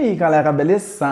aí galera, beleza?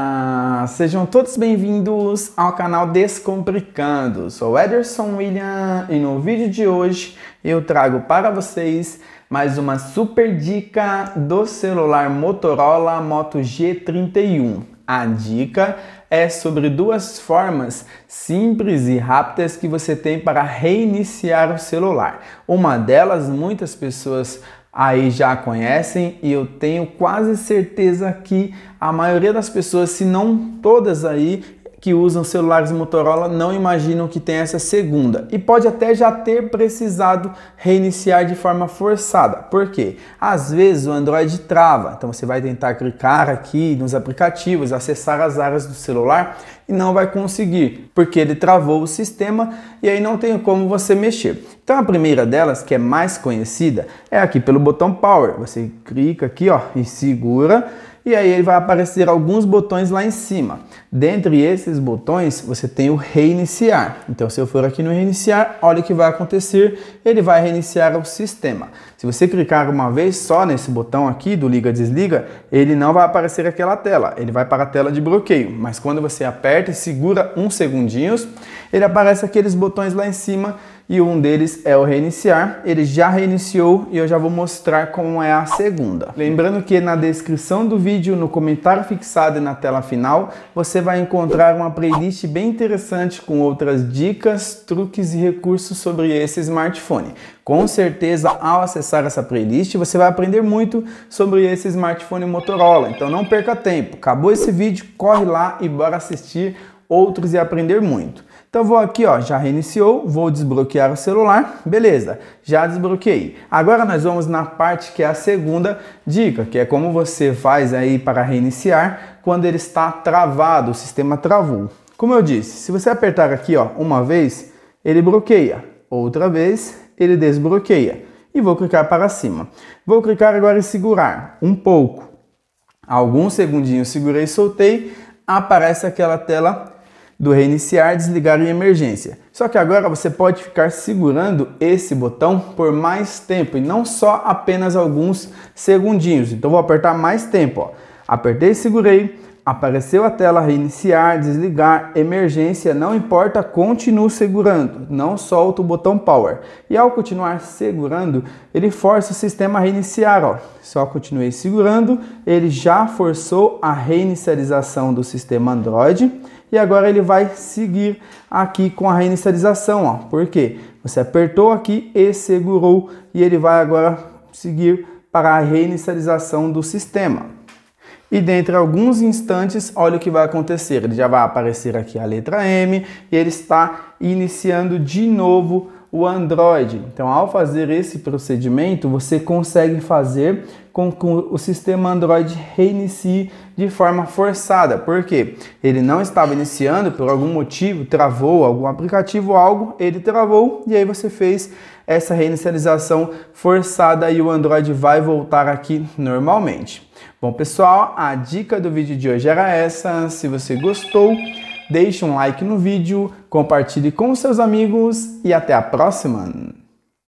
Sejam todos bem-vindos ao canal Descomplicando. Sou Ederson William e no vídeo de hoje eu trago para vocês mais uma super dica do celular Motorola Moto G31. A dica é sobre duas formas simples e rápidas que você tem para reiniciar o celular. Uma delas, muitas pessoas aí já conhecem e eu tenho quase certeza que a maioria das pessoas, se não todas aí, que usam celulares Motorola não imaginam que tem essa segunda e pode até já ter precisado reiniciar de forma forçada. porque Às vezes o Android trava, então você vai tentar clicar aqui nos aplicativos, acessar as áreas do celular e não vai conseguir, porque ele travou o sistema e aí não tem como você mexer. Então a primeira delas, que é mais conhecida, é aqui pelo botão Power. Você clica aqui, ó, e segura e aí ele vai aparecer alguns botões lá em cima. Dentre esses botões, você tem o reiniciar. Então, se eu for aqui no reiniciar, olha o que vai acontecer, ele vai reiniciar o sistema. Se você clicar uma vez só nesse botão aqui do liga desliga, ele não vai aparecer aquela tela, ele vai para a tela de bloqueio, mas quando você aperta e segura uns segundinhos, ele aparece aqueles botões lá em cima e um deles é o reiniciar. Ele já reiniciou e eu já vou mostrar como é a segunda. Lembrando que na descrição do vídeo, no comentário fixado e na tela final, você vai encontrar uma playlist bem interessante com outras dicas, truques e recursos sobre esse smartphone. Com certeza, ao acessar essa playlist, você vai aprender muito sobre esse smartphone Motorola. Então não perca tempo. Acabou esse vídeo, corre lá e bora assistir outros e aprender muito. Então vou aqui, ó, já reiniciou, vou desbloquear o celular, beleza, já desbloqueei. Agora nós vamos na parte que é a segunda dica, que é como você faz aí para reiniciar quando ele está travado, o sistema travou. Como eu disse, se você apertar aqui, ó, uma vez, ele bloqueia, outra vez, ele desbloqueia. E vou clicar para cima. Vou clicar agora em segurar, um pouco. Alguns segundinhos segurei e soltei, aparece aquela tela do reiniciar, desligar em emergência. Só que agora você pode ficar segurando esse botão por mais tempo e não só apenas alguns segundinhos. Então vou apertar mais tempo, ó. Apertei e segurei, Apareceu a tela reiniciar, desligar, emergência, não importa, continuo segurando, não solta o botão power. E ao continuar segurando, ele força o sistema a reiniciar, ó. Só continuei segurando, ele já forçou a reinicialização do sistema Android e agora ele vai seguir aqui com a reinicialização, ó. Por quê? Você apertou aqui e segurou e ele vai agora seguir para a reinicialização do sistema e dentre alguns instantes, olha o que vai acontecer. Ele já vai aparecer aqui a letra M e ele está iniciando de novo o Android. Então, ao fazer esse procedimento, você consegue fazer com que o sistema Android reinicie de forma forçada, porque ele não estava iniciando por algum motivo, travou algum aplicativo, algo, ele travou e aí você fez essa reinicialização forçada e o Android vai voltar aqui normalmente. Bom, pessoal, a dica do vídeo de hoje era essa. Se você gostou, Deixe um like no vídeo, compartilhe com seus amigos e até a próxima!